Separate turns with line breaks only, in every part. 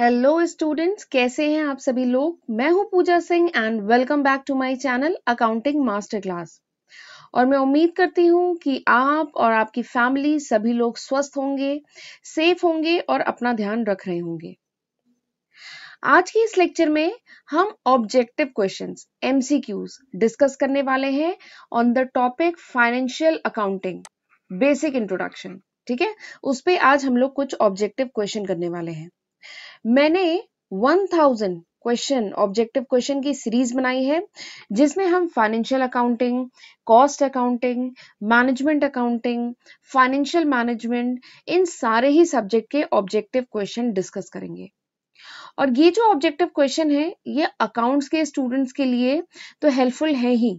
hello students कैसे हैं आप सभी लोग मैं हूं Pooja Singh and welcome back to my channel accounting master class और मैं उम्मीद करती हूं कि आप और आपकी फैमिली सभी लोग स्वस्थ होंगे सेफ होंगे और अपना ध्यान रख रहे होंगे आज के इस लेक्चर में हम ऑब्जेक्टिव क्वेश्चंस एमसीक्यूज डिस्कस करने वाले हैं on the topic financial accounting basic introduction ठीक है उस पर आज हम लोग कुछ ऑब्जेक्टिव क्वेश्चन करने वाले हैं मैंने 1000 क्वेश्चन ऑब्जेक्टिव क्वेश्चन की सीरीज बनाई है जिसमें हम financial accounting cost accounting management accounting financial management इन सारे ही सब्जेक्ट के ऑब्जेक्टिव क्वेश्चन डिस्कस करेंगे और ये जो ऑब्जेक्टिव क्वेश्चन है ये अकाउंट्स के स्टूडेंट्स के लिए तो हेल्पफुल है ही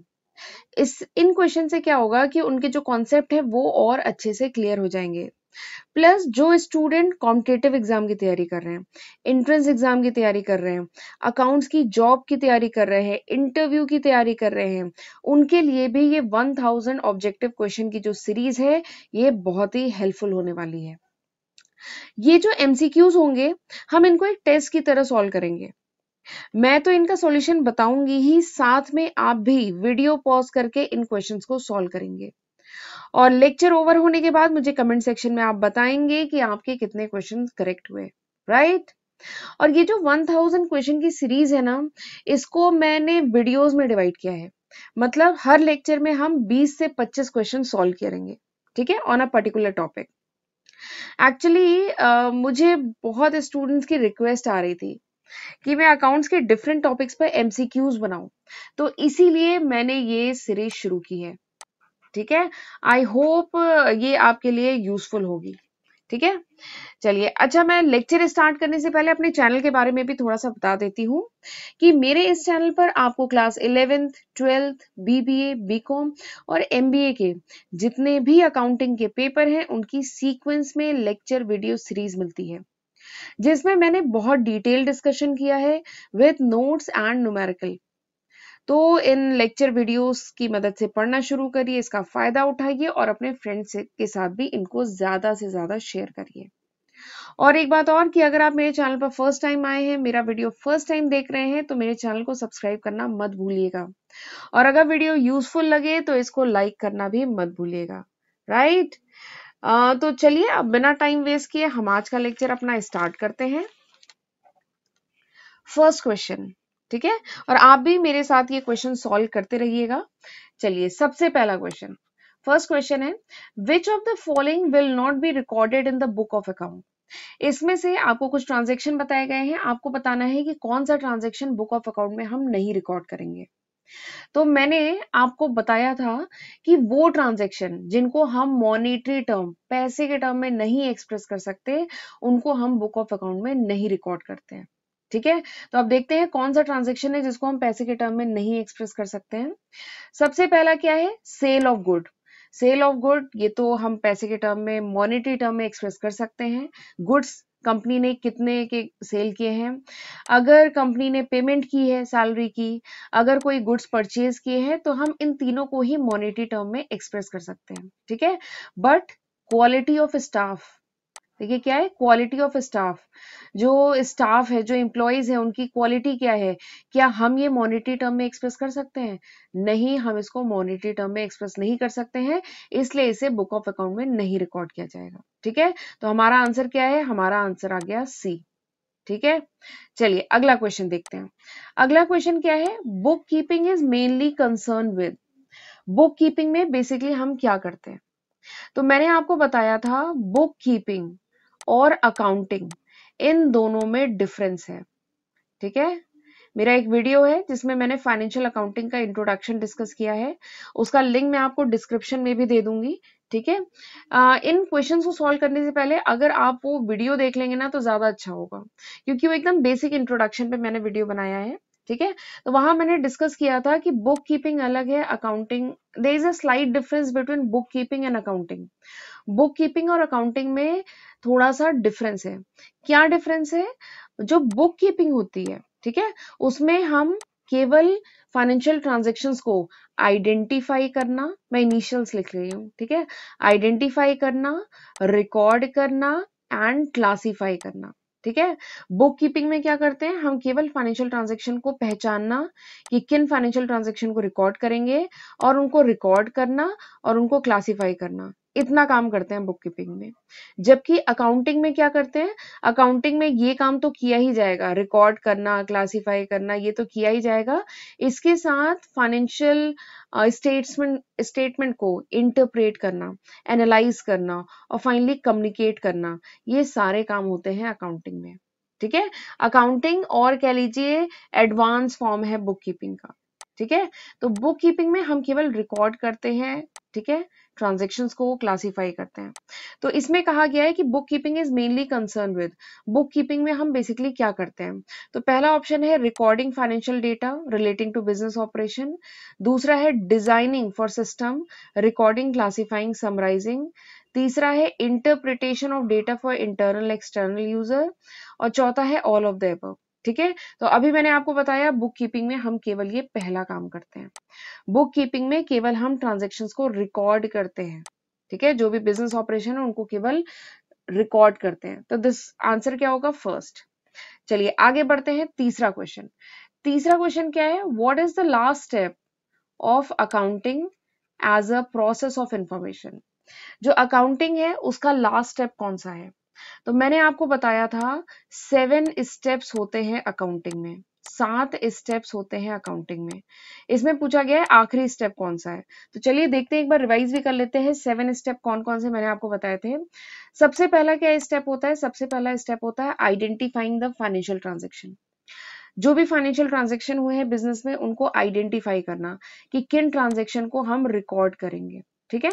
इस इन क्वेश्चन से क्या होगा कि उनके जो कॉन्सेप्ट है वो और अच्छे से क्लियर हो जाएंगे प्लस जो स्टूडेंट कॉम्पिटेटिव एग्जाम की तैयारी कर रहे हैं एंट्रेंस एग्जाम की तैयारी कर रहे हैं अकाउंट्स की जॉब की तैयारी कर रहे हैं इंटरव्यू की तैयारी कर रहे हैं उनके लिए भी ये वन थाउजेंड ऑब्जेक्टिव क्वेश्चन की जो सीरीज है ये बहुत ही हेल्पफुल होने वाली है ये जो एमसीक्यूज होंगे हम इनको एक टेस्ट की तरह सॉल्व करेंगे मैं तो इनका सॉल्यूशन बताऊंगी ही साथ में आप भी वीडियो पॉज करके इन क्वेश्चंस को सॉल्व करेंगे और लेक्चर ओवर होने के बाद मुझे कमेंट सेक्शन में आप बताएंगे कि आपके कितने क्वेश्चन करेक्ट हुए राइट और ये जो 1000 क्वेश्चन की सीरीज है ना इसको मैंने वीडियोस में डिवाइड किया है मतलब हर लेक्चर में हम 20 से 25 क्वेश्चन सॉल्व करेंगे ठीक है on a particular topic actually मुझे बहुत स्टूडेंट्स की रिक्वेस्ट आ रही थी कि मैं अकाउंट्स के डिफरेंट टॉपिक्स पर एमसीक्यूज बनाऊं तो इसीलिए मैंने ये सीरीज शुरू की है ठीक है आई होप ये आपके लिए यूजफुल होगी ठीक है चलिए अच्छा मैं लेक्चर स्टार्ट करने से पहले अपने चैनल के बारे में भी थोड़ा सा बता देती हूँ कि मेरे इस चैनल पर आपको class eleventh twelfth BBA BCom और एमबीए के जितने भी अकाउंटिंग के पेपर हैं उनकी सीक्वेंस में लेक्चर वीडियो सीरीज मिलती है जिसमें मैंने बहुत डिटेल डिस्कशन किया है विथ नोट्स एंड न्यूमेरिकल तो इन लेक्चर वीडियोस की मदद से पढ़ना शुरू करिए इसका फ़ायदा उठाइए और अपने फ्रेंड्स के साथ भी इनको ज़्यादा से ज़्यादा शेयर करिए और एक बात और कि अगर आप मेरे चैनल पर फर्स्ट टाइम आए हैं मेरा वीडियो फर्स्ट टाइम देख रहे हैं तो मेरे चैनल को सब्सक्राइब करना मत भूलिएगा और अगर वीडियो यूजफुल लगे तो इसको लाइक करना भी मत भूलिएगा राइट आ, तो चलिए अब बिना टाइम वेस्ट किए हम आज का लेक्चर अपना स्टार्ट करते हैं फर्स्ट क्वेश्चन ठीक है और आप भी मेरे साथ ये क्वेश्चन सॉल्व करते रहिएगा चलिए सबसे पहला क्वेश्चन फर्स्ट क्वेश्चन है which of the following will not be recorded in the book of account इसमें से आपको कुछ ट्रांजेक्शन बताए गए हैं आपको बताना है कि कौन सा ट्रांजेक्शन बुक ऑफ अकाउंट में हम नहीं रिकॉर्ड करेंगे तो मैंने आपको बताया था कि वो ट्रांजेक्शन जिनको हम मॉनेटरी टर्म पैसे के टर्म में नहीं एक्सप्रेस कर सकते उनको हम बुक ऑफ अकाउंट में नहीं रिकॉर्ड करते हैं ठीक है तो अब देखते हैं कौन सा ट्रांजेक्शन है जिसको हम पैसे के टर्म में नहीं एक्सप्रेस कर सकते हैं सबसे पहला क्या है sale of good sale of good ये तो हम पैसे के टर्म में मॉनेटरी टर्म में एक्सप्रेस कर सकते हैं गुड्स कंपनी ने कितने के सेल किए हैं अगर कंपनी ने पेमेंट की है सैलरी की अगर कोई गुड्स परचेज किए हैं तो हम इन तीनों को ही मॉनेटरी टर्म में एक्सप्रेस कर सकते हैं ठीक है बट क्वालिटी ऑफ स्टाफ देखिए क्या है क्वालिटी ऑफ स्टाफ जो स्टाफ है जो इम्प्लॉयज है उनकी क्वालिटी क्या है क्या हम ये मॉनिटरी टर्म में एक्सप्रेस कर सकते हैं नहीं हम इसको मॉनिटरी टर्म में एक्सप्रेस नहीं कर सकते हैं इसलिए इसे बुक ऑफ अकाउंट में नहीं रिकॉर्ड किया जाएगा ठीक है तो हमारा आंसर क्या है हमारा आंसर आ गया सी ठीक है चलिए अगला क्वेश्चन देखते हैं अगला क्वेश्चन क्या है book keeping is mainly concern with book keeping में बेसिकली हम क्या करते हैं तो मैंने आपको बताया था बुक कीपिंग और अकाउंटिंग इन दोनों में डिफरेंस है ठीक है मेरा एक वीडियो है जिसमें मैंने फाइनेंशियल अकाउंटिंग का इंट्रोडक्शन डिस्कस किया है उसका लिंक मैं आपको डिस्क्रिप्शन में भी दे दूंगी ठीक है इन क्वेश्चन को सॉल्व करने से पहले अगर आप वो वीडियो देख लेंगे ना तो ज्यादा अच्छा होगा क्योंकि वो एकदम बेसिक इंट्रोडक्शन पे मैंने वीडियो बनाया है ठीक है तो वहां मैंने डिस्कस किया था कि बुक कीपिंग अलग है accounting there is a slight difference between book keeping and accounting book keeping और अकाउंटिंग में थोड़ा सा डिफरेंस है क्या डिफरेंस है जो बुक कीपिंग होती है ठीक है उसमें हम केवल फाइनेंशियल ट्रांजेक्शन को आइडेंटिफाई करना मैं इनिशियल्स लिख रही हूँ ठीक है आइडेंटिफाई करना रिकॉर्ड करना एंड क्लासीफाई करना ठीक है बुक कीपिंग में क्या करते हैं हम केवल फाइनेंशियल ट्रांजेक्शन को पहचानना कि किन फाइनेंशियल ट्रांजेक्शन को रिकॉर्ड करेंगे और उनको रिकॉर्ड करना और उनको क्लासिफाई करना इतना काम करते हैं बुक कीपिंग में जबकि अकाउंटिंग में क्या करते हैं अकाउंटिंग में ये काम तो किया ही जाएगा रिकॉर्ड करना क्लासिफाई करना ये तो किया ही जाएगा इसके साथ फाइनेंशियल स्टेटमेंट स्टेटमेंट को इंटरप्रेट करना एनालाइज करना और फाइनली कम्युनिकेट करना ये सारे काम होते हैं अकाउंटिंग में ठीक है अकाउंटिंग और कह लीजिए एडवांस फॉर्म है बुक कीपिंग का ठीक है तो बुक कीपिंग में हम केवल रिकॉर्ड करते हैं ठीक है ट्रांजेक्शन को क्लासीफाई करते हैं तो इसमें कहा गया है कि book keeping is mainly concern with book keeping में हम बेसिकली क्या करते हैं तो पहला ऑप्शन है recording financial data relating to business operation दूसरा है designing for system recording classifying summarising तीसरा है interpretation of data for internal external user और चौथा है ऑल ऑफ द एबव ठीक है तो अभी मैंने आपको बताया बुक कीपिंग में हम केवल ये पहला काम करते हैं बुक कीपिंग में केवल हम ट्रांजेक्शन को रिकॉर्ड करते हैं ठीक है जो भी बिजनेस ऑपरेशन है उनको केवल रिकॉर्ड करते हैं तो दिस आंसर क्या होगा फर्स्ट चलिए आगे बढ़ते हैं तीसरा क्वेश्चन तीसरा क्वेश्चन क्या है what is the last step of accounting as a process of information जो अकाउंटिंग है उसका लास्ट स्टेप कौन सा है तो मैंने आपको बताया था सेवन स्टेप्स होते हैं अकाउंटिंग में सात स्टेप्स होते हैं अकाउंटिंग में इसमें पूछा गया है आखिरी स्टेप कौन सा है तो चलिए देखते हैं एक बार रिवाइज भी कर लेते हैं सेवन स्टेप कौन कौन से मैंने आपको बताए थे सबसे पहला क्या स्टेप होता है सबसे पहला स्टेप होता है आइडेंटिफाइंग द फाइनेंशियल ट्रांजेक्शन जो भी फाइनेंशियल ट्रांजेक्शन हुए हैं बिजनेस में उनको आइडेंटिफाई करना कि किन ट्रांजेक्शन को हम रिकॉर्ड करेंगे ठीक है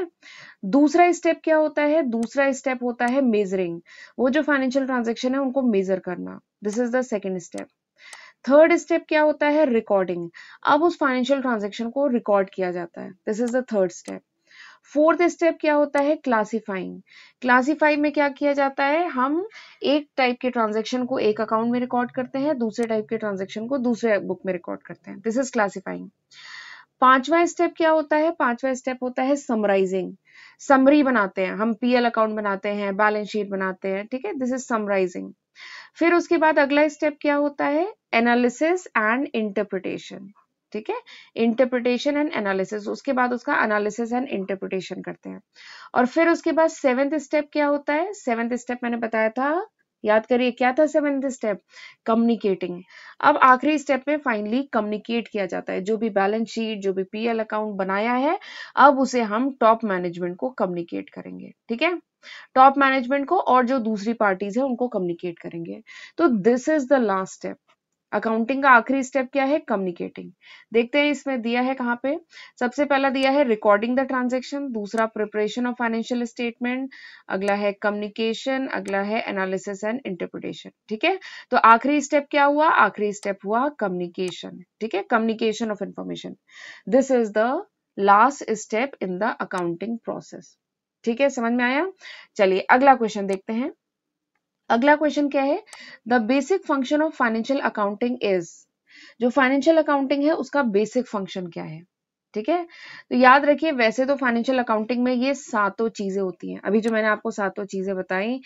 दूसरा स्टेप क्या होता है दूसरा स्टेप होता है मेजरिंग वो जो फाइनेंशियल ट्रांजेक्शन है उनको मेजर करना this is the second step third step क्या होता है रिकॉर्डिंग अब उस फाइनेंशियल ट्रांजेक्शन को रिकॉर्ड किया जाता है this is the third step fourth step क्या होता है क्लासिफाइंग क्लासिफाई में क्या किया जाता है हम एक टाइप के ट्रांजेक्शन को एक अकाउंट में रिकॉर्ड करते हैं दूसरे टाइप के ट्रांजेक्शन को दूसरे बुक में रिकॉर्ड करते हैं दिस इज क्लासिफाइंग पांचवा स्टेप क्या होता है पांचवा स्टेप होता है समराइजिंग समरी बनाते हैं हम पीएल अकाउंट बनाते हैं बैलेंस शीट बनाते हैं ठीक है दिस इज समराइजिंग फिर उसके बाद अगला स्टेप क्या होता है एनालिसिस एंड इंटरप्रिटेशन ठीक है इंटरप्रिटेशन एंड एनालिसिस उसके बाद उसका एनालिसिस एंड इंटरप्रिटेशन करते हैं और फिर उसके बाद सेवेंथ स्टेप क्या होता है सेवेंथ स्टेप मैंने बताया था याद करिए क्या था सेवेंथ स्टेप कम्युनिकेटिंग अब आखिरी स्टेप में फाइनली कम्युनिकेट किया जाता है जो भी बैलेंस शीट जो भी पीएल अकाउंट बनाया है अब उसे हम टॉप मैनेजमेंट को कम्युनिकेट करेंगे ठीक है टॉप मैनेजमेंट को और जो दूसरी पार्टीज है उनको कम्युनिकेट करेंगे तो this is the last step accounting का आखिरी स्टेप क्या है कम्युनिकेटिंग देखते हैं इसमें दिया है कहाँ पे सबसे पहला दिया है रिकॉर्डिंग द ट्रांजेक्शन दूसरा प्रिपरेशन ऑफ फाइनेंशियल स्टेटमेंट अगला है कम्युनिकेशन अगला है एनालिसिस एंड इंटरप्रिटेशन ठीक है तो आखिरी स्टेप क्या हुआ आखिरी स्टेप हुआ कम्युनिकेशन ठीक है communication of information this is the last step in the accounting process ठीक है समझ में आया चलिए अगला क्वेश्चन देखते हैं अगला क्वेश्चन क्या है the basic function of financial accounting is जो फाइनेंशियल अकाउंटिंग है उसका बेसिक फंक्शन क्या है ठीक है तो याद रखिए वैसे तो फाइनेंशियल अकाउंटिंग में ये सातों चीजें होती हैं अभी जो मैंने आपको सातों चीजें बताई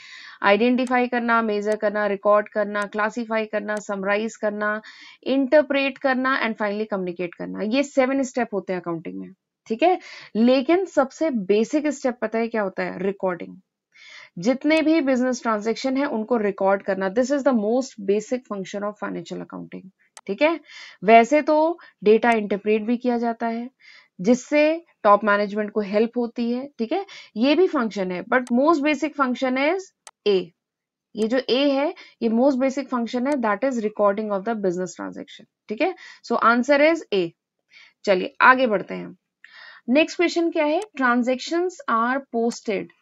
आइडेंटिफाई करना मेजर करना रिकॉर्ड करना क्लासिफाई करना समराइज करना इंटरप्रेट करना एंड फाइनली कम्युनिकेट करना ये सेवन स्टेप होते हैं अकाउंटिंग में ठीक है लेकिन सबसे बेसिक स्टेप पता है क्या होता है रिकॉर्डिंग जितने भी बिजनेस ट्रांजेक्शन है उनको रिकॉर्ड करना this is the most basic function of financial accounting ठीक है वैसे तो डेटा इंटरप्रेट भी किया जाता है जिससे टॉप मैनेजमेंट को हेल्प होती है ठीक है ये भी फंक्शन है but most basic function is uh ये जो ए है ये मोस्ट बेसिक फंक्शन है that is recording of the business transaction ठीक है सो आंसर इज ए चलिए आगे बढ़ते हैं नेक्स्ट क्वेश्चन क्या है transaction are posted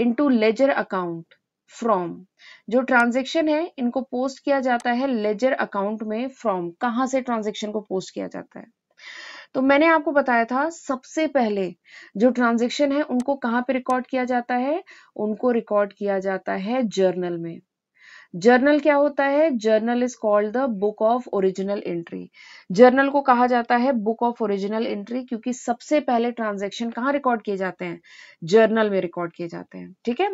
into ledger account from जो ट्रांजेक्शन है इनको पोस्ट किया जाता है लेजर अकाउंट में फ्रॉम कहां से ट्रांजेक्शन को पोस्ट किया जाता है तो मैंने आपको बताया था सबसे पहले जो ट्रांजेक्शन है उनको कहाँ पे रिकॉर्ड किया जाता है उनको रिकॉर्ड किया जाता है जर्नल में जर्नल क्या होता है journal is called the book of original entry journal को कहा जाता है बुक ऑफ ओरिजिनल एंट्री क्योंकि सबसे पहले ट्रांजेक्शन कहाँ रिकॉर्ड किए जाते हैं जर्नल में रिकॉर्ड किए जाते हैं ठीक है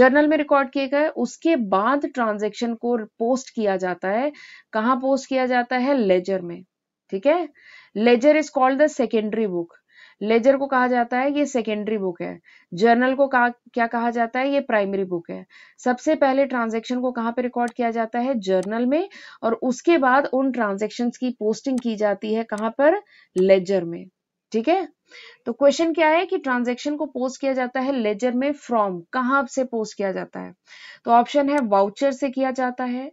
जर्नल में रिकॉर्ड किए गए उसके बाद ट्रांजेक्शन को पोस्ट किया जाता है कहाँ पोस्ट किया जाता है लेजर में ठीक है ledger is called the secondary book ledger को कहा जाता है ये सेकेंडरी बुक है जर्नल को कहा क्या कहा जाता है ये प्राइमरी बुक है सबसे पहले ट्रांजेक्शन को कहाँ पे रिकॉर्ड किया जाता है जर्नल में और उसके बाद उन ट्रांजेक्शन की पोस्टिंग की जाती है कहाँ पर लेजर में ठीक है तो क्वेश्चन क्या है कि ट्रांजेक्शन को पोस्ट किया जाता है लेजर में फ्रॉम कहां से पोस्ट किया जाता है तो ऑप्शन है वाउचर से किया जाता है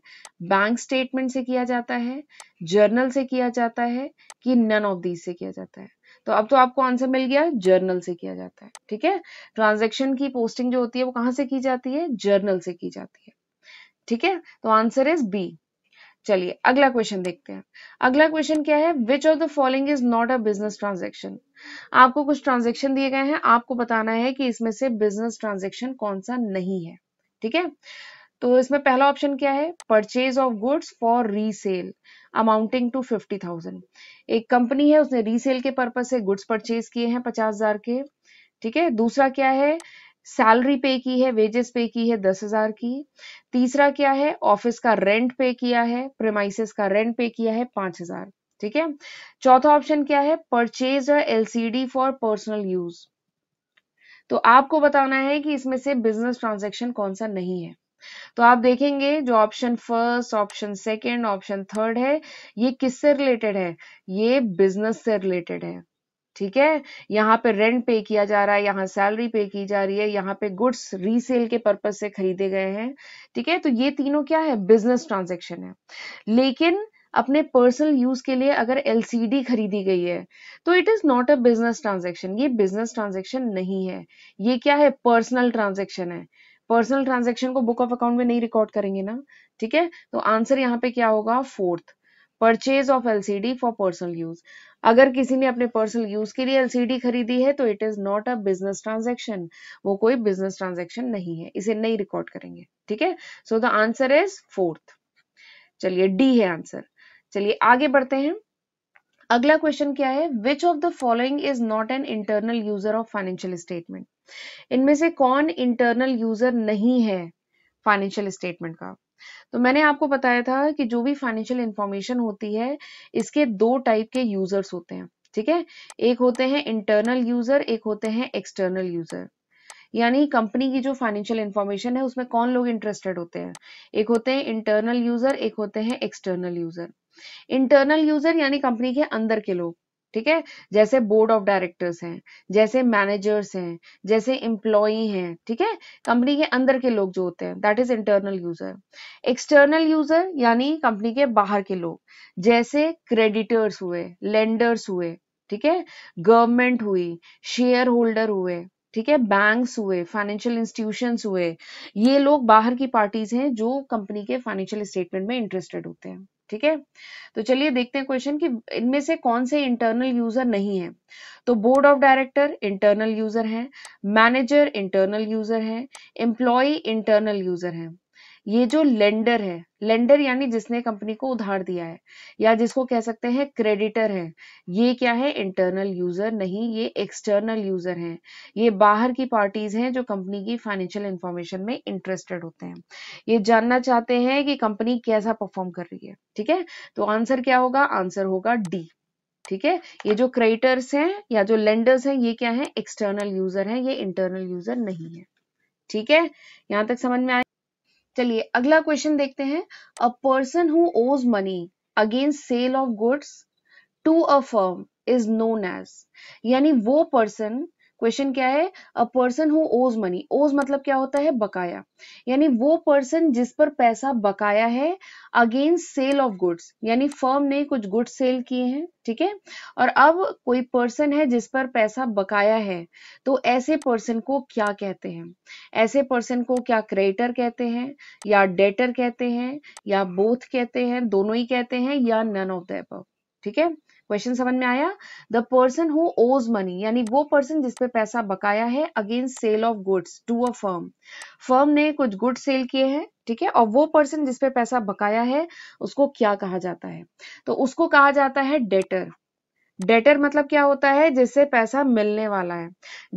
बैंक स्टेटमेंट से किया जाता है जर्नल से किया जाता है कि नन ऑफ दीज से किया जाता है तो अब तो आपको आंसर मिल गया जर्नल से किया जाता है ठीक है ट्रांजेक्शन की पोस्टिंग जो होती है वो कहां से की जाती है जर्नल से की जाती है ठीक है तो आंसर इज बी चलिए अगला क्वेश्चन देखते हैं अगला क्वेश्चन क्या है which of the following is not a business transaction आपको कुछ ट्रांजेक्शन दिए गए हैं आपको बताना है कि इसमें से बिजनेस ट्रांजेक्शन कौन सा नहीं है ठीक है तो इसमें पहला ऑप्शन क्या है purchase of goods for resale amounting to fifty thousand एक कंपनी है उसने रीसेल के पर्पज से गुड्स परचेज किए हैं पचास हजार के ठीक है दूसरा क्या है सैलरी पे की है वेजेस पे की है दस हजार की तीसरा क्या है ऑफिस का रेंट पे किया है प्रेमाइसिस का रेंट पे किया है पांच हजार ठीक है चौथा ऑप्शन क्या है purchase L D for personal use तो आपको बताना है कि इसमें से बिजनेस ट्रांजेक्शन कौन सा नहीं है तो आप देखेंगे जो option first option second option third है ये किससे रिलेटेड है ये बिजनेस से रिलेटेड है ठीक है यहाँ पे रेंट पे किया जा रहा है यहाँ सैलरी पे की जा रही है यहाँ पे गुड्स रीसेल के पर्पज से खरीदे गए हैं ठीक है तो ये तीनों क्या है बिजनेस ट्रांजेक्शन है लेकिन अपने पर्सनल यूज के लिए अगर एलसीडी खरीदी गई है तो it is not a business transaction ये बिजनेस ट्रांजेक्शन नहीं है ये क्या है पर्सनल ट्रांजेक्शन है पर्सनल ट्रांजेक्शन को बुक ऑफ अकाउंट में नहीं रिकॉर्ड करेंगे ना ठीक है तो आंसर यहाँ पे क्या होगा fourth purchase of LCD for personal use अगर किसी ने अपने पर्सनल यूज के लिए एलसीडी खरीदी है तो it is not a business transaction वो कोई बिजनेस ट्रांजेक्शन नहीं है इसे नहीं रिकॉर्ड करेंगे ठीक है so the answer is fourth चलिए डी है आंसर चलिए आगे बढ़ते हैं अगला क्वेश्चन क्या है which of the following is not an internal user of financial statement इनमें से कौन इंटरनल यूजर नहीं है फाइनेंशियल स्टेटमेंट का तो मैंने आपको बताया था कि जो भी फाइनेंशियल इंफॉर्मेशन होती है इसके दो टाइप के यूजर्स होते हैं ठीक है एक होते हैं इंटरनल यूजर एक होते हैं एक्सटर्नल यूजर यानी कंपनी की जो फाइनेंशियल इंफॉर्मेशन है उसमें कौन लोग इंटरेस्टेड होते हैं एक होते हैं इंटरनल यूजर एक होते हैं एक्सटर्नल यूजर इंटरनल यूजर यानी कंपनी के अंदर के लोग ठीक है जैसे बोर्ड ऑफ डायरेक्टर्स हैं जैसे मैनेजर्स हैं जैसे इंप्लॉई हैं ठीक है कंपनी के अंदर के लोग जो होते हैं that is internal user external user यानी कंपनी के बाहर के लोग जैसे क्रेडिटर्स हुए लेंडर्स हुए ठीक है गवर्नमेंट हुई शेयर होल्डर हुए ठीक है बैंक्स हुए फाइनेंशियल इंस्टीट्यूशन हुए ये लोग बाहर की पार्टीज हैं जो कंपनी के फाइनेंशियल स्टेटमेंट में इंटरेस्टेड होते हैं ठीक है तो चलिए देखते हैं क्वेश्चन कि इनमें से कौन से इंटरनल यूजर नहीं है तो board of director internal user है मैनेजर इंटरनल यूजर है एम्प्लॉय इंटरनल यूजर है ये जो लेंडर है लेंडर यानी जिसने कंपनी को उधार दिया है या जिसको कह सकते हैं क्रेडिटर है ये क्या है इंटरनल यूजर नहीं ये एक्सटर्नल यूजर हैं ये बाहर की पार्टीज हैं जो कंपनी की फाइनेंशियल इंफॉर्मेशन में इंटरेस्टेड होते हैं ये जानना चाहते हैं कि कंपनी कैसा परफॉर्म कर रही है ठीक है तो आंसर क्या होगा आंसर होगा डी ठीक है ये जो क्रेडिटर्स हैं या जो लेंडर्स हैं ये क्या है एक्सटर्नल यूजर है ये इंटरनल यूजर नहीं है ठीक है यहां तक समझ में आया चलिए अगला क्वेश्चन देखते हैं a person who owes money against sale of goods to a firm is known as यानी वो पर्सन क्वेश्चन क्या है a person who owes money owes मतलब क्या होता है बकाया यानी वो पर्सन जिस पर पैसा बकाया है अगेंस्ट सेल ऑफ गुड्स यानी फर्म ने कुछ गुड्स सेल किए हैं ठीक है और अब कोई पर्सन है जिस पर पैसा बकाया है तो ऐसे पर्सन को क्या कहते हैं ऐसे पर्सन को क्या क्रेडिटर कहते हैं या डेटर कहते हैं या बोथ कहते हैं दोनों ही कहते हैं या नन ऑफ द ठीक है क्वेश्चन समझ में आया the person who owes money यानी वो पर्सन जिसपे पैसा बकाया है against sale of goods to a firm firm ने कुछ गुड सेल किए हैं ठीक है और वो पर्सन जिसपे पैसा बकाया है उसको क्या कहा जाता है तो उसको कहा जाता है डेटर डेटर मतलब क्या होता है जिससे पैसा मिलने वाला है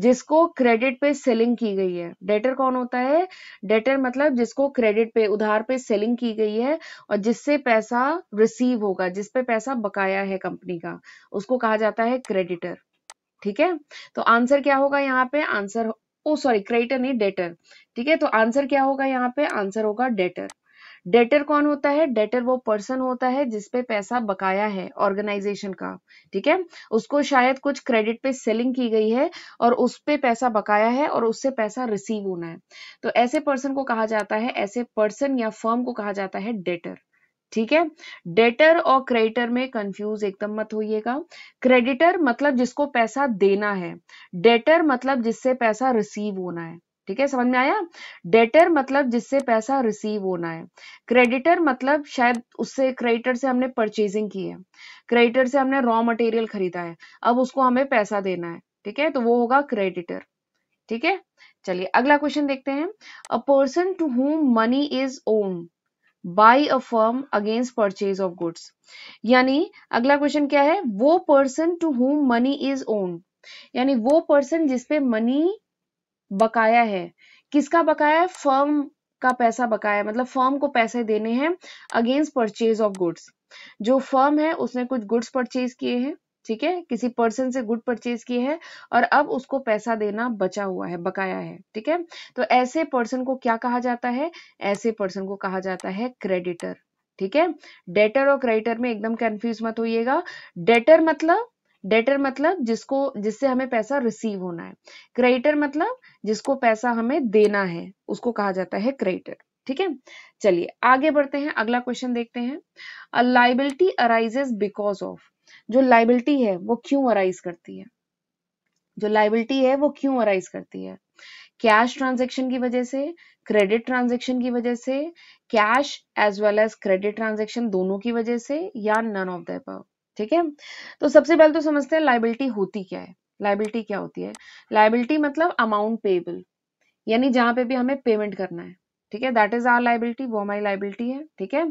जिसको क्रेडिट पे सेलिंग की गई है डेटर कौन होता है डेटर मतलब जिसको क्रेडिट पे उधार पे सेलिंग की गई है और जिससे पैसा रिसीव होगा जिस पे पैसा बकाया है कंपनी का उसको कहा जाता है क्रेडिटर ठीक है तो आंसर क्या होगा यहाँ पे आंसर ओ सॉरी क्रेडिटर नहीं डेटर ठीक है तो आंसर क्या होगा यहाँ पे आंसर होगा डेटर डेटर कौन होता है डेटर वो पर्सन होता है जिसपे पैसा बकाया है ऑर्गेनाइजेशन का ठीक है उसको शायद कुछ क्रेडिट पे सेलिंग की गई है और उस पर पैसा बकाया है और उससे पैसा रिसीव होना है तो ऐसे पर्सन को कहा जाता है ऐसे पर्सन या फर्म को कहा जाता है डेटर ठीक है डेटर और क्रेडिटर में कंफ्यूज एकदम मत होइएगा क्रेडिटर मतलब जिसको पैसा देना है डेटर मतलब जिससे पैसा रिसीव होना है ठीक है समझ में आया डेटर मतलब जिससे पैसा रिसीव होना है क्रेडिटर मतलब शायद उससे क्रेडिटर से हमने परचेजिंग की है क्रेडिटर से हमने रॉ मटेरियल खरीदा है अब उसको हमें पैसा देना है ठीक है तो वो होगा क्रेडिटर ठीक है चलिए अगला क्वेश्चन देखते हैं a person to whom money is owned by a firm against purchase of goods यानी अगला क्वेश्चन क्या है वो person to whom money is owned यानी वो पर्सन जिसपे मनी बकाया है किसका बकाया है फर्म का पैसा बकाया मतलब फर्म को पैसे देने हैं अगेंस्ट परचेज ऑफ गुड्स जो फर्म है उसने कुछ गुड्स परचेज किए हैं ठीक है किसी पर्सन से गुड परचेज किए हैं और अब उसको पैसा देना बचा हुआ है बकाया है ठीक है तो ऐसे पर्सन को क्या कहा जाता है ऐसे पर्सन को कहा जाता है क्रेडिटर ठीक है डेटर और क्रेडिटर में एकदम कंफ्यूज मत होइएगा डेटर मतलब डेटर मतलब जिसको जिससे हमें पैसा रिसीव होना है क्रेडिटर मतलब जिसको पैसा हमें देना है उसको कहा जाता है क्रेडिटर ठीक है चलिए आगे बढ़ते हैं अगला क्वेश्चन देखते हैं लाइबिलिटी अराइजेस बिकॉज ऑफ जो लाइबिलिटी है वो क्यों अराइज करती है जो लाइबिलिटी है वो क्यों अराइज करती है कैश ट्रांजेक्शन की वजह से क्रेडिट ट्रांजेक्शन की वजह से cash as well as credit transaction दोनों की वजह से या नन ऑफ द अबव ठीक है तो सबसे पहले तो समझते हैं लाइबिलिटी होती क्या है लाइबिलिटी क्या होती है लाइबिलिटी मतलब अमाउंट पेबल यानी जहां पे भी हमें पेमेंट करना है ठीक है दैट इज आर लाइबिलिटी वो हमारी लाइबिलिटी है ठीक है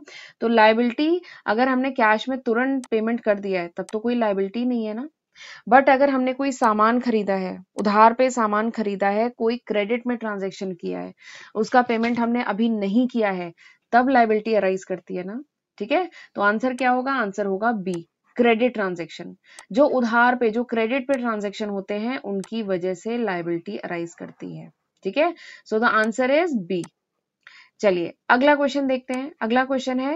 तो लाइबिलिटी अगर हमने कैश में तुरंत पेमेंट कर दिया है तब तो कोई लाइबिलिटी नहीं है ना बट अगर हमने कोई सामान खरीदा है उधार पे सामान खरीदा है कोई क्रेडिट में ट्रांजेक्शन किया है उसका पेमेंट हमने अभी नहीं किया है तब लाइबिलिटी अराइज करती है ना ठीक है तो आंसर क्या होगा आंसर होगा बी क्रेडिट ट्रांजेक्शन जो उधार पे जो क्रेडिट पे ट्रांजेक्शन होते हैं उनकी वजह से लाइबिलिटी अराइज करती है ठीक है so the answer is B चलिए अगला क्वेश्चन देखते हैं अगला क्वेश्चन है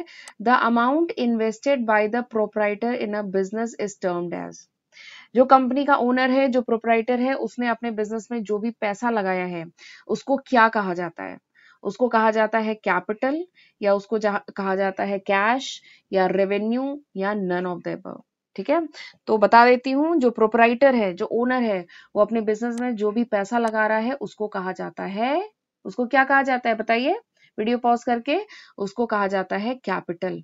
the amount invested by the proprietor in a business is termed as जो कंपनी का ओनर है जो प्रोपराइटर है उसने अपने बिजनेस में जो भी पैसा लगाया है उसको क्या कहा जाता है उसको कहा जाता है कैपिटल या उसको जा, कहा जाता है कैश या रेवेन्यू या नन ऑफ द ठीक है तो बता देती हूँ जो प्रोपराइटर है जो ओनर है वो अपने बिजनेस में जो भी पैसा लगा रहा है उसको कहा जाता है उसको क्या कहा जाता है बताइए वीडियो पॉज करके उसको कहा जाता है कैपिटल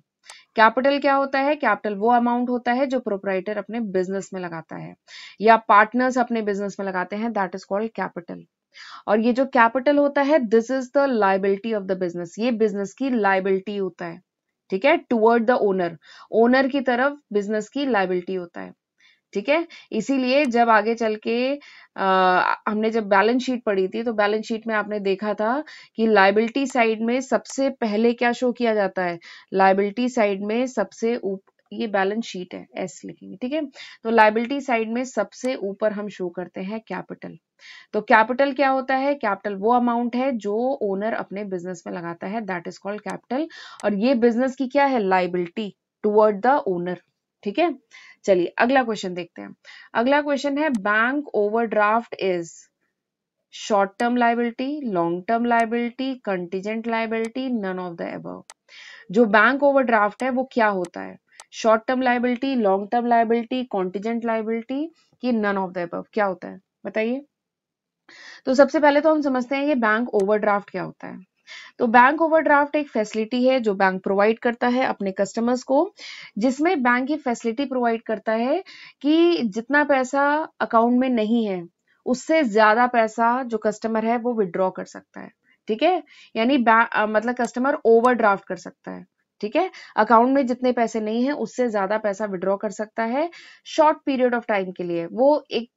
कैपिटल क्या होता है कैपिटल वो अमाउंट होता है जो प्रोपराइटर अपने बिजनेस में लगाता है या पार्टनर्स अपने बिजनेस में लगाते हैं दैट इज कॉल्ड कैपिटल और ये जो कैपिटल होता है this is the liability of the business ये बिजनेस की लाइबिलिटी होता है ठीक है टूवर्ड द ओनर ओनर की तरफ बिजनेस की लाइबिलिटी होता है ठीक है इसीलिए जब आगे चल के आ, हमने जब बैलेंस शीट पढ़ी थी तो बैलेंस शीट में आपने देखा था कि लाइबिलिटी साइड में सबसे पहले क्या शो किया जाता है लाइबिलिटी साइड में सबसे ये बैलेंस शीट है एस लिखेंगे ठीक है तो लाइबिलिटी साइड में सबसे ऊपर हम शो करते हैं कैपिटल तो कैपिटल क्या होता है कैपिटल वो अमाउंट है जो ओनर अपने बिजनेस में लगाता है दैट इज कॉल्ड कैपिटल और ये बिजनेस की क्या है लाइबिलिटी टुवर्ड द ओनर ठीक है चलिए अगला क्वेश्चन देखते हैं अगला क्वेश्चन है bank overdraft is short term liability long term liability contingent liability none of the above जो बैंक ओवरड्राफ्ट है वो क्या होता है short term liability long term liability contingent liability की नन ऑफ द क्या होता है बताइए तो सबसे पहले तो हम समझते हैं ये बैंक ओवरड्राफ्ट क्या होता है तो बैंक ओवरड्राफ्ट एक फैसिलिटी है जो बैंक प्रोवाइड करता है अपने कस्टमर्स को जिसमें बैंक ये फैसिलिटी प्रोवाइड करता है कि जितना पैसा अकाउंट में नहीं है उससे ज्यादा पैसा जो कस्टमर है वो विड्रॉ कर सकता है ठीक है यानी मतलब कस्टमर ओवरड्राफ्ट कर सकता है ठीक है अकाउंट में जितने पैसे नहीं है उससे ज्यादा पैसा विड्रॉ कर सकता है शॉर्ट पीरियड ऑफ टाइम के लिए वो एक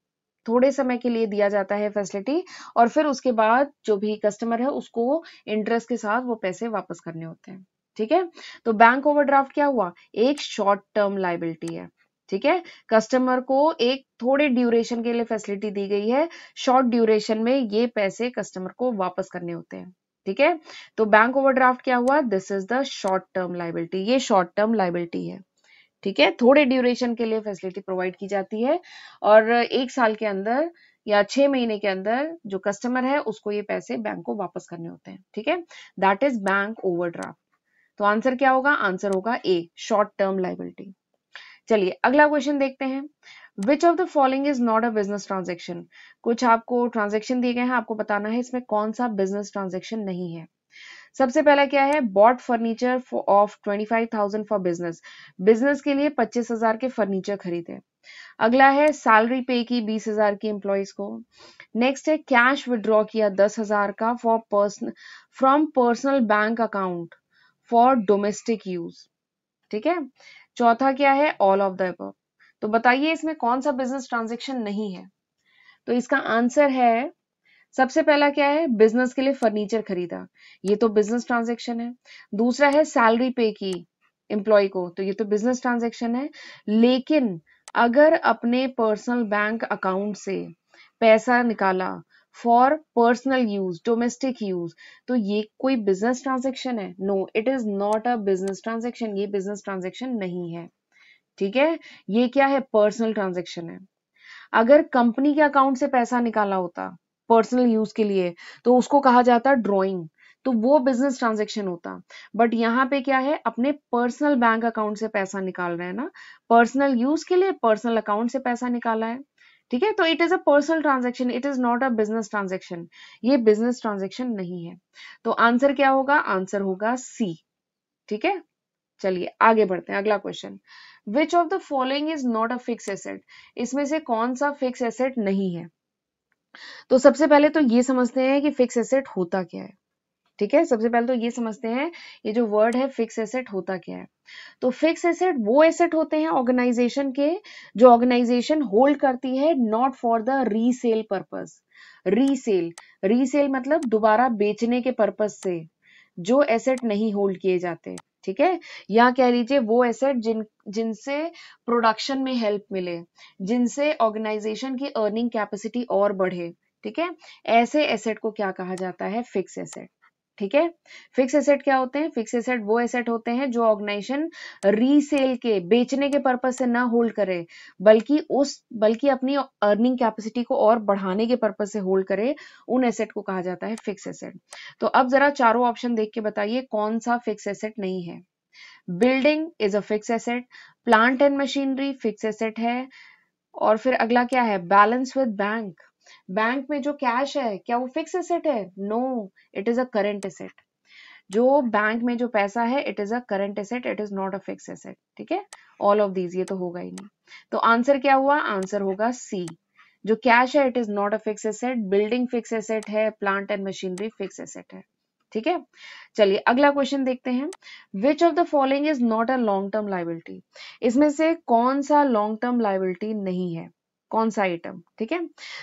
थोड़े समय के लिए दिया जाता है फैसिलिटी और फिर उसके बाद जो भी कस्टमर है उसको इंटरेस्ट के साथ वो पैसे वापस करने होते हैं ठीक है तो बैंक ओवरड्राफ्ट क्या हुआ एक शॉर्ट टर्म लाइबिलिटी है ठीक है कस्टमर को एक थोड़े ड्यूरेशन के लिए फैसिलिटी दी गई है शॉर्ट ड्यूरेशन में ये पैसे कस्टमर को वापस करने होते हैं ठीक है तो बैंक ओवरड्राफ्ट क्या हुआ this is the short term liability ये शॉर्ट टर्म लाइबिलिटी है ठीक है थोड़े ड्यूरेशन के लिए फैसिलिटी प्रोवाइड की जाती है और एक साल के अंदर या छह महीने के अंदर जो कस्टमर है उसको ये पैसे बैंक को वापस करने होते हैं ठीक है दैट इज बैंक ओवरड्राफ्ट तो आंसर क्या होगा आंसर होगा ए शॉर्ट टर्म लाइबिलिटी चलिए अगला क्वेश्चन देखते हैं which of the following is not a business transaction कुछ आपको ट्रांजेक्शन दिए गए हैं आपको बताना है इसमें कौन सा बिजनेस ट्रांजेक्शन नहीं है सबसे पहला क्या है bought furniture of twenty five thousand for business business के लिए पच्चीस हजार के फर्नीचर खरीदे अगला है सैलरी पे की बीस हजार की एम्प्लॉयज को नेक्स्ट है कैश विड्रॉ किया दस हजार का for person from personal bank account for domestic use ठीक है चौथा क्या है ऑल ऑफ द अबव तो बताइए इसमें कौन सा बिजनेस ट्रांजेक्शन नहीं है तो इसका आंसर है सबसे पहला क्या है बिजनेस के लिए फर्नीचर खरीदा ये तो बिजनेस ट्रांजेक्शन है दूसरा है सैलरी पे की एम्प्लॉय को तो ये तो बिजनेस ट्रांजेक्शन है लेकिन अगर अपने पर्सनल बैंक अकाउंट से पैसा निकाला for personal use domestic use तो ये कोई बिजनेस ट्रांजेक्शन है no it is not a business transaction ये बिजनेस ट्रांजेक्शन नहीं है ठीक है ये क्या है पर्सनल ट्रांजेक्शन है अगर कंपनी के अकाउंट से पैसा निकाला होता पर्सनल यूज के लिए तो उसको कहा जाता ड्रॉइंग तो वो बिजनेस ट्रांजेक्शन होता बट यहाँ पे क्या है अपने पर्सनल बैंक अकाउंट से पैसा निकाल रहे हैं ना पर्सनल यूज के लिए पर्सनल अकाउंट से पैसा निकाला है ठीक है तो it is a personal transaction it is not a business transaction ये बिजनेस ट्रांजेक्शन नहीं है तो आंसर क्या होगा आंसर होगा सी ठीक है चलिए आगे बढ़ते हैं अगला question which of the following is not a fix asset इसमें से कौन सा फिक्स एसेट नहीं है तो सबसे पहले तो ये समझते हैं कि फिक्स एसेट होता क्या है ठीक है सबसे पहले तो ये समझते हैं ये जो वर्ड है फिक्स एसेट होता क्या है तो फिक्स एसेट वो एसेट होते हैं ऑर्गेनाइजेशन के जो ऑर्गेनाइजेशन होल्ड करती है not for the resale purpose resale resale मतलब दोबारा बेचने के पर्पस से जो एसेट नहीं होल्ड किए जाते ठीक है या कह लीजिए वो एसेट जिन जिनसे प्रोडक्शन में हेल्प मिले जिनसे ऑर्गेनाइजेशन की अर्निंग कैपेसिटी और बढ़े ठीक है ऐसे एसेट को क्या कहा जाता है फिक्स एसेट ठीक है फिक्स एसेट क्या होते हैं फिक्स एसेट वो एसेट होते हैं जो ऑर्गेनाइजेशन रीसेल के बेचने के पर्पज से ना होल्ड करे बल्कि उस बल्कि अपनी अर्निंग कैपेसिटी को और बढ़ाने के पर्पज से होल्ड करे उन एसेट को कहा जाता है फिक्स एसेट तो अब जरा चारों ऑप्शन देख के बताइए कौन सा फिक्स एसेट नहीं है building is a fix asset plant and machinery fix asset है और फिर अगला क्या है बैलेंस विद बैंक बैंक में जो कैश है क्या वो फिक्स एसेट है no it is a current asset जो बैंक में जो पैसा है it is a current asset it is not a fix asset ठीक है ऑल ऑफ दीज ये तो होगा ही नहीं तो आंसर क्या हुआ आंसर होगा सी जो कैश है it is not a fix asset building fix asset है plant and machinery fix asset है ठीक है चलिए अगला क्वेश्चन देखते हैं which of the following is not a long term liability इसमें से कौन सा लॉन्ग टर्म लाइबिलिटी नहीं है कौन सा आइटम ठीक है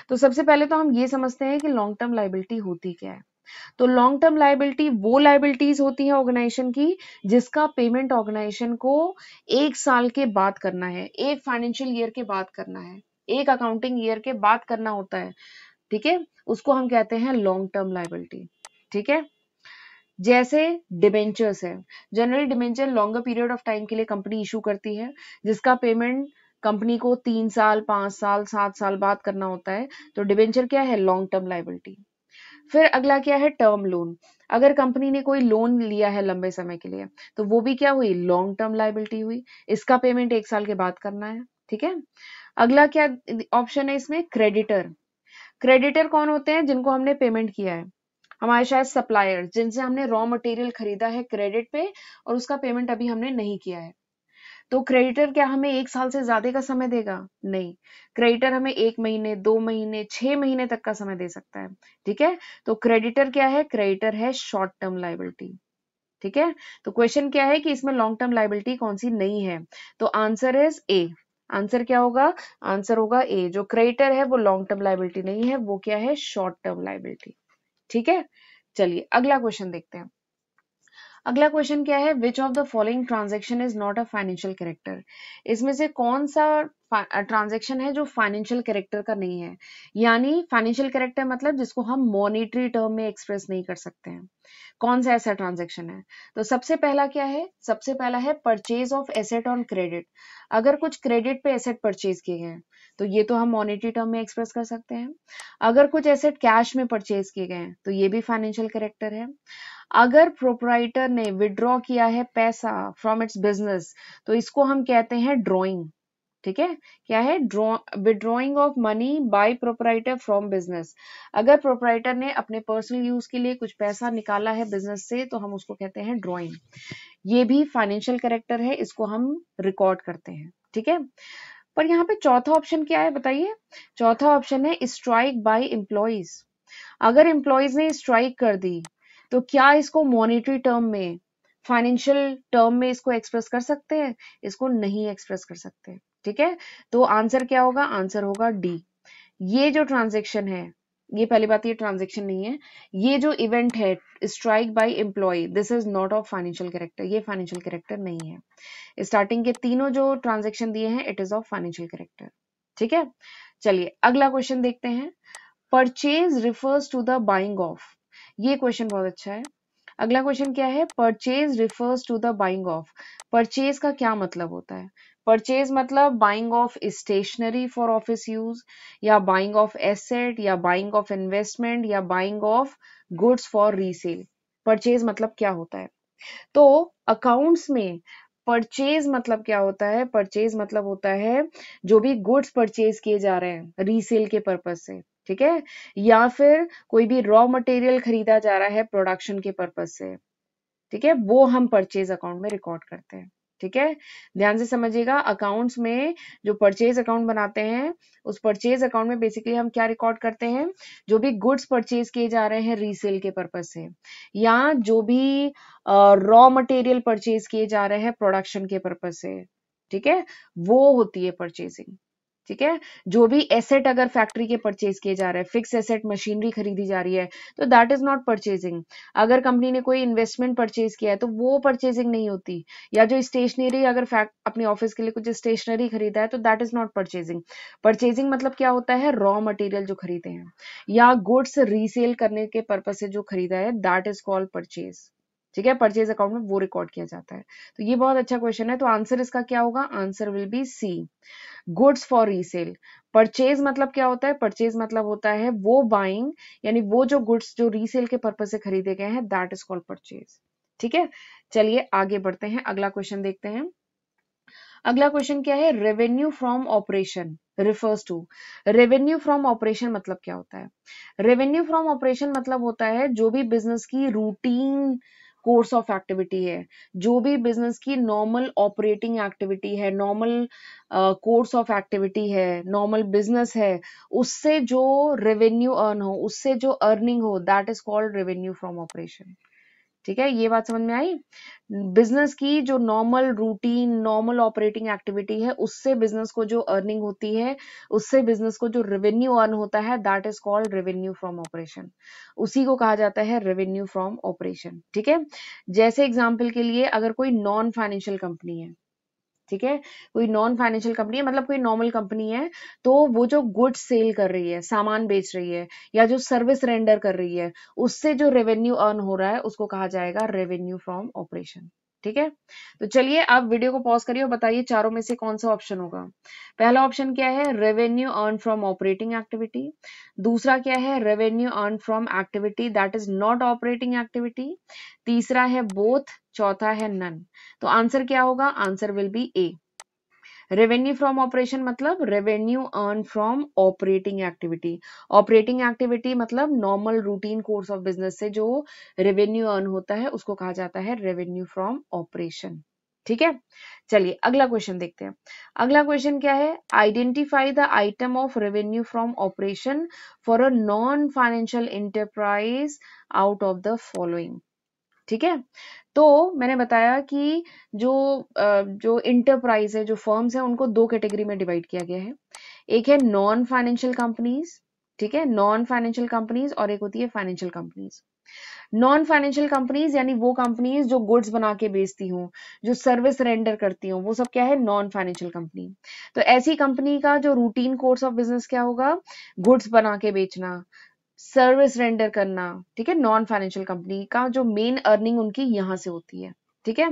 तो सबसे पहले तो हम ये समझते हैं कि लॉन्ग टर्म लाइबिलिटी होती क्या है तो लॉन्ग टर्म लाइबिलिटी वो लाइबिलिटीज होती है ऑर्गेनाइजेशन की जिसका पेमेंट ऑर्गेनाइजेशन को एक साल के बाद करना है एक फाइनेंशियल ईयर के बाद करना है एक अकाउंटिंग ईयर के बाद करना होता है ठीक है उसको हम कहते हैं लॉन्ग टर्म लाइबिलिटी ठीक है जैसे डिबेंचर्स है generally debenture longer period of time के लिए कंपनी इशू करती है जिसका पेमेंट कंपनी को तीन साल पांच साल सात साल बाद करना होता है तो डिबेंचर क्या है लॉन्ग टर्म लाइबिलिटी फिर अगला क्या है टर्म लोन अगर कंपनी ने कोई लोन लिया है लंबे समय के लिए तो वो भी क्या हुई लॉन्ग टर्म लाइबिलिटी हुई इसका पेमेंट एक साल के बाद करना है ठीक है अगला क्या ऑप्शन है इसमें क्रेडिटर क्रेडिटर कौन होते हैं जिनको हमने पेमेंट किया है हमारे शायद सप्लायर जिनसे हमने रॉ मटेरियल खरीदा है क्रेडिट पे और उसका पेमेंट अभी हमने नहीं किया है तो क्रेडिटर क्या हमें एक साल से ज्यादा का समय देगा नहीं क्रेडिटर हमें एक महीने दो महीने छह महीने तक का समय दे सकता है ठीक है तो क्रेडिटर क्या है क्रेडिटर है शॉर्ट टर्म लाइबिलिटी ठीक है तो क्वेश्चन क्या है कि इसमें लॉन्ग टर्म लाइबिलिटी कौन सी नहीं है तो आंसर इज ए आंसर क्या होगा आंसर होगा ए जो क्रेडिटर है वो लॉन्ग टर्म लाइबिलिटी नहीं है वो क्या है शॉर्ट टर्म लाइबिलिटी ठीक है चलिए अगला क्वेश्चन देखते हैं अगला क्वेश्चन क्या है which of the following transaction is not a financial character इसमें से कौन सा ट्रांजेक्शन है जो फाइनेंशियल कैरेक्टर का नहीं है यानी फाइनेंशियल कैरेक्टर मतलब जिसको हम मॉनिटरी टर्म में एक्सप्रेस नहीं कर सकते हैं कौन सा ऐसा ट्रांजेक्शन है तो सबसे पहला क्या है सबसे पहला है purchase of asset on credit अगर कुछ क्रेडिट पे एसेट परचेज किए गए तो ये तो हम मॉनिटरी टर्म में एक्सप्रेस कर सकते हैं अगर कुछ एसेट कैश में परचेज किए गए तो ये भी फाइनेंशियल कैरेक्टर है अगर प्रोपराइटर ने विड्रॉ किया है पैसा फ्रॉम इट्स बिजनेस तो इसको हम कहते हैं ड्रॉइंग ठीक है क्या है withdrawing of money by proprietor from business अगर प्रोपराइटर ने अपने पर्सनल यूज के लिए कुछ पैसा निकाला है बिजनेस से तो हम उसको कहते हैं ड्रॉइंग ये भी फाइनेंशियल करेक्टर है इसको हम रिकॉर्ड करते हैं ठीक है पर यहाँ पे चौथा ऑप्शन क्या है बताइए चौथा ऑप्शन है स्ट्राइक बाय इम्प्लॉइज अगर इम्प्लॉइज ने स्ट्राइक कर दी तो क्या इसको मॉनेटरी टर्म में फाइनेंशियल टर्म में इसको एक्सप्रेस कर सकते हैं इसको नहीं एक्सप्रेस कर सकते ठीक है तो आंसर क्या होगा आंसर होगा डी ये जो ट्रांजेक्शन है ये पहली बात तो ये ट्रांजेक्शन नहीं है ये जो इवेंट है strike by employ this is not of financial character ये फाइनेंशियल कैरेक्टर नहीं है स्टार्टिंग के तीनों जो ट्रांजेक्शन दिए हैं it is of financial character ठीक है चलिए अगला क्वेश्चन देखते हैं purchase refers to the buying of ये क्वेश्चन बहुत अच्छा है अगला क्वेश्चन क्या है purchase refers to the buying of purchase का क्या मतलब होता है परचेज मतलब buying of stationery for office use या बाइंग ऑफ एसेट या बाइंग ऑफ इन्वेस्टमेंट या buying of goods for resale purchase मतलब क्या होता है तो अकाउंट्स में परचेज मतलब क्या होता है परचेज मतलब होता है जो भी गुड्स परचेज किए जा रहे हैं रीसेल के पर्पज से ठीक है या फिर कोई भी रॉ मटेरियल खरीदा जा रहा है प्रोडक्शन के पर्पज से ठीक है वो हम परचेज अकाउंट में रिकॉर्ड करते हैं ठीक है ध्यान से समझिएगा अकाउंट्स में जो परचेज अकाउंट बनाते हैं उस परचेज अकाउंट में बेसिकली हम क्या रिकॉर्ड करते हैं जो भी गुड्स परचेज किए जा रहे हैं रीसेल के पर्पज से या जो भी रॉ मटेरियल परचेज किए जा रहे हैं प्रोडक्शन के पर्पज से ठीक है वो होती है परचेजिंग ठीक है जो भी एसेट अगर फैक्ट्री के परचेज किए जा रहे हैं फिक्स एसेट मशीनरी खरीदी जा रही है तो दैट इज नॉट परचेजिंग अगर कंपनी ने कोई इन्वेस्टमेंट परचेज किया है तो वो परचेजिंग नहीं होती या जो स्टेशनरी अगर फैक्ट अपने ऑफिस के लिए कुछ स्टेशनरी खरीदा है तो that is not purchasing purchasing मतलब क्या होता है रॉ मटेरियल जो खरीदे हैं या गुड्स रीसेल करने के पर्पज से जो खरीदा है दैट इज कॉल्ड परचेज ठीक है परचेज अकाउंट में वो रिकॉर्ड किया जाता है तो ये बहुत अच्छा क्वेश्चन है तो आंसर इसका क्या होगा answer will be C goods for resale purchase मतलब क्या होता है परचेज मतलब होता है वो बाइंग यानी वो जो गुड्स जो रीसेल के पर्पज से खरीदे गए हैं दैट इज कॉल्ड परचेज ठीक है चलिए आगे बढ़ते हैं अगला क्वेश्चन देखते हैं अगला क्वेश्चन क्या है revenue from operation refers to revenue from operation मतलब क्या होता है रेवेन्यू फ्रॉम ऑपरेशन मतलब होता है जो भी बिजनेस की रूटीन कोर्स ऑफ एक्टिविटी है जो भी बिजनेस की नॉर्मल ऑपरेटिंग एक्टिविटी है नॉर्मल कोर्स ऑफ एक्टिविटी है नॉर्मल बिजनेस है उससे जो रेवेन्यू अर्न हो उससे जो अर्निंग हो that is called revenue from operation ठीक है ये बात समझ में आई बिजनेस की जो normal routine normal operating activity है उससे बिजनेस को जो अर्निंग होती है उससे बिजनेस को जो रेवेन्यू अर्न होता है that is called revenue from operation उसी को कहा जाता है रेवेन्यू फ्रॉम ऑपरेशन ठीक है जैसे एग्जाम्पल के लिए अगर कोई नॉन फाइनेंशियल कंपनी है ठीक है कोई नॉन फाइनेंशियल कंपनी है मतलब कोई नॉर्मल कंपनी है तो वो जो गुड्स सेल कर रही है सामान बेच रही है या जो सर्विस रेंडर कर रही है उससे जो रेवेन्यू अर्न हो रहा है उसको कहा जाएगा रेवेन्यू फ्रॉम ऑपरेशन ठीक है तो चलिए आप वीडियो को पॉज करिए और बताइए चारों में से कौन सा ऑप्शन होगा पहला ऑप्शन क्या है revenue earn from operating activity दूसरा क्या है revenue earn from activity that is not operating activity तीसरा है बोथ चौथा है नन तो आंसर क्या होगा answer will be A revenue from operation मतलब revenue earn from operating activity operating activity मतलब normal routine course of business से जो रेवेन्यू अर्न होता है उसको कहा जाता है रेवेन्यू फ्रॉम ऑपरेशन ठीक है चलिए अगला क्वेश्चन देखते हैं अगला क्वेश्चन क्या है identify the item of revenue from operation for a non financial enterprise out of the following ठीक है तो मैंने बताया कि जो जो इंटरप्राइज है जो फर्म्स है उनको दो कैटेगरी में डिवाइड किया गया है एक है नॉन फाइनेंशियल कंपनीज ठीक है नॉन फाइनेंशियल कंपनीज और एक होती है financial companies non financial companies यानी वो कंपनीज जो गुड्स बना के बेचती हूँ जो सर्विस रेंडर करती हूँ वो सब क्या है नॉन फाइनेंशियल कंपनी तो ऐसी कंपनी का जो रूटीन कोर्स ऑफ बिजनेस क्या होगा गुड्स बना के बेचना सर्विस रेंडर करना ठीक है नॉन फाइनेंशियल कंपनी का जो मेन अर्निंग उनकी यहाँ से होती है ठीक है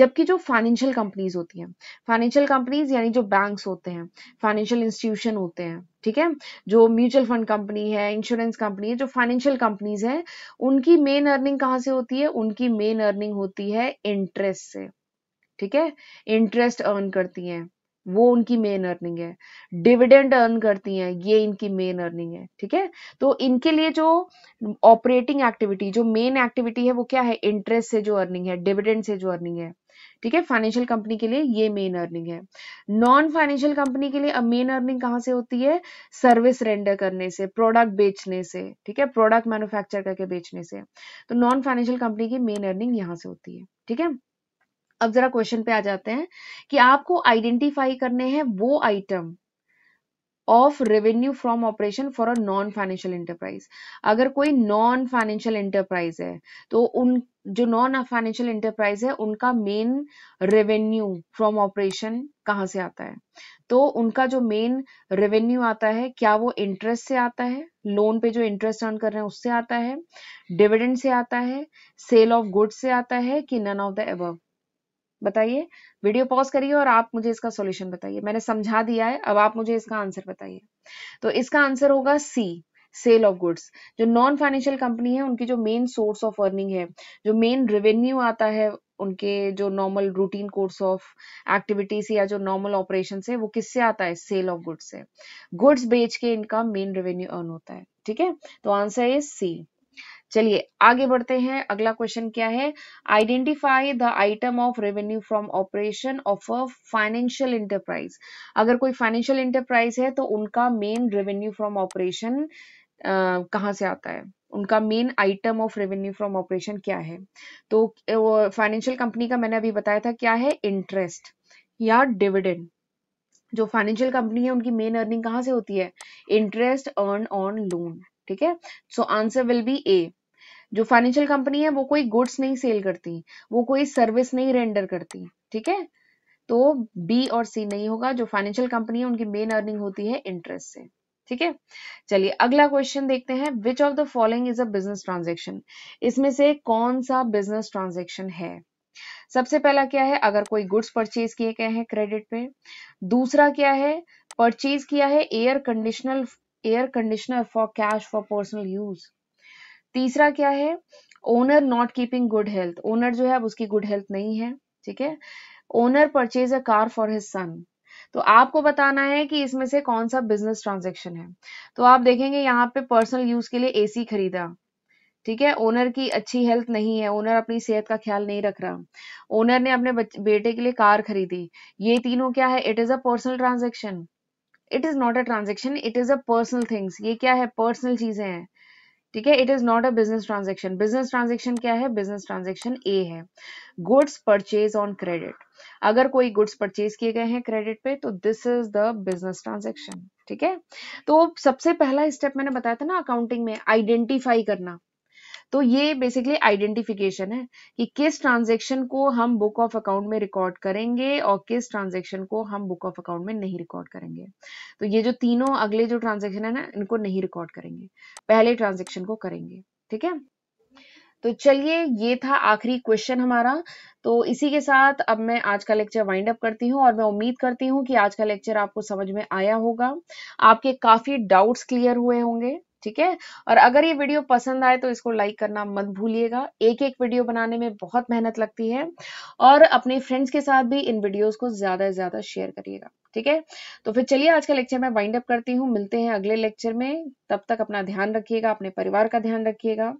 जबकि जो फाइनेंशियल कंपनीज होती हैं फाइनेंशियल कंपनीज यानी जो बैंक्स होते हैं फाइनेंशियल इंस्टीट्यूशन होते हैं ठीक है जो म्यूचुअल फंड कंपनी है इंश्योरेंस कंपनी है जो फाइनेंशियल कंपनीज हैं उनकी मेन अर्निंग कहाँ से होती है उनकी मेन अर्निंग होती है इंटरेस्ट से ठीक है इंटरेस्ट अर्न करती हैं वो उनकी मेन अर्निंग है डिविडेंड अर्न करती हैं ये इनकी मेन अर्निंग है ठीक है तो इनके लिए जो ऑपरेटिंग एक्टिविटी जो मेन एक्टिविटी है वो क्या है इंटरेस्ट से जो अर्निंग है डिविडेंड से जो अर्निंग है ठीक है फाइनेंशियल कंपनी के लिए ये मेन अर्निंग है नॉन फाइनेंशियल कंपनी के लिए मेन अर्निंग कहां से होती है सर्विस रेंडर करने से प्रोडक्ट बेचने से ठीक है प्रोडक्ट मैन्युफैक्चर करके बेचने से तो नॉन फाइनेंशियल कंपनी की मेन अर्निंग यहाँ से होती है ठीक है अब जरा क्वेश्चन पे आ जाते हैं कि आपको आइडेंटिफाई करने हैं वो item of revenue from operation for a non financial enterprise अगर कोई नॉन फाइनेंशियल इंटरप्राइज है तो उन जो नॉन फाइनेंशियल इंटरप्राइज है उनका मेन रेवेन्यू फ्रॉम ऑपरेशन कहाँ से आता है तो उनका जो मेन रेवेन्यू आता है क्या वो इंटरेस्ट से आता है लोन पे जो इंटरेस्ट अर्न कर रहे हैं उससे आता है डिविडेंड से आता है सेल ऑफ गुड्स से आता है कि नन ऑफ द एबव बताइए वीडियो पॉज करिए और आप मुझे इसका सॉल्यूशन बताइए मैंने समझा दिया है अब आप मुझे इसका आंसर बताइए तो इसका आंसर होगा सी सेल ऑफ गुड्स जो नॉन फाइनेंशियल कंपनी है उनकी जो मेन सोर्स ऑफ अर्निंग है जो मेन रेवेन्यू आता है उनके जो normal routine course of activities या जो नॉर्मल ऑपरेशन है वो किससे आता है सेल ऑफ गुड्स से गुड्स बेच के इनका मेन रेवेन्यू अर्न होता है ठीक है तो आंसर इज सी चलिए आगे बढ़ते हैं अगला क्वेश्चन क्या है identify the item of revenue from operation of a financial enterprise अगर कोई फाइनेंशियल इंटरप्राइज है तो उनका मेन रेवेन्यू फ्रॉम ऑपरेशन कहाँ से आता है उनका main item of revenue from operation क्या है तो फाइनेंशियल कंपनी का मैंने अभी बताया था क्या है इंटरेस्ट या डिविडेंड जो फाइनेंशियल कंपनी है उनकी मेन अर्निंग कहाँ से होती है इंटरेस्ट अर्न ऑन लोन ठीक है so answer will be A जो फाइनेंशियल कंपनी है वो कोई गुड्स नहीं सेल करती वो कोई सर्विस नहीं रेंडर करती ठीक है तो बी और सी नहीं होगा जो फाइनेंशियल कंपनी है उनकी मेन अर्निंग होती है इंटरेस्ट से ठीक है चलिए अगला क्वेश्चन देखते हैं which of the following is a business transaction इसमें से कौन सा बिजनेस ट्रांजेक्शन है सबसे पहला क्या है अगर कोई गुड्स परचेज किए गए हैं क्रेडिट पे दूसरा क्या है परचेज किया है air conditional air conditioner for cash for personal use तीसरा क्या है owner not keeping good health owner जो है अब उसकी गुड हेल्थ नहीं है ठीक है owner purchase a car for his son तो आपको बताना है कि इसमें से कौन सा बिजनेस ट्रांजेक्शन है तो आप देखेंगे यहाँ पे पर्सनल यूज के लिए एसी खरीदा ठीक है ओनर की अच्छी हेल्थ नहीं है ओनर अपनी सेहत का ख्याल नहीं रख रहा ओनर ने अपने बेटे के लिए कार खरीदी ये तीनों क्या है it is a personal transaction it is not a transaction it is a personal things ये क्या है पर्सनल चीजें हैं ठीक है it is not a business transaction business transaction क्या है बिजनेस ट्रांजेक्शन ए है गुड्स परचेज ऑन क्रेडिट अगर कोई गुड्स परचेज किए गए हैं क्रेडिट पे तो this is the business transaction ठीक है तो सबसे पहला स्टेप मैंने बताया था ना अकाउंटिंग में आइडेंटिफाई करना तो ये बेसिकली आइडेंटिफिकेशन है कि किस ट्रांजेक्शन को हम बुक ऑफ अकाउंट में रिकॉर्ड करेंगे और किस ट्रांजेक्शन को हम बुक ऑफ अकाउंट में नहीं रिकॉर्ड करेंगे तो ये जो तीनों अगले जो ट्रांजेक्शन है ना इनको नहीं रिकॉर्ड करेंगे पहले ट्रांजेक्शन को करेंगे ठीक है तो चलिए ये था आखिरी क्वेश्चन हमारा तो इसी के साथ अब मैं आज का लेक्चर वाइंड अप करती हूँ और मैं उम्मीद करती हूँ कि आज का लेक्चर आपको समझ में आया होगा आपके काफ़ी डाउट्स क्लियर हुए होंगे ठीक है और अगर ये वीडियो पसंद आए तो इसको लाइक करना मत भूलिएगा एक एक वीडियो बनाने में बहुत मेहनत लगती है और अपने फ्रेंड्स के साथ भी इन वीडियोस को ज्यादा से ज्यादा शेयर करिएगा ठीक है तो फिर चलिए आज का लेक्चर मैं वाइंड अप करती हूँ मिलते हैं अगले लेक्चर में तब तक अपना ध्यान रखिएगा अपने परिवार का ध्यान रखिएगा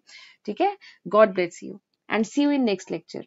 ठीक है God bless you and see you in next lecture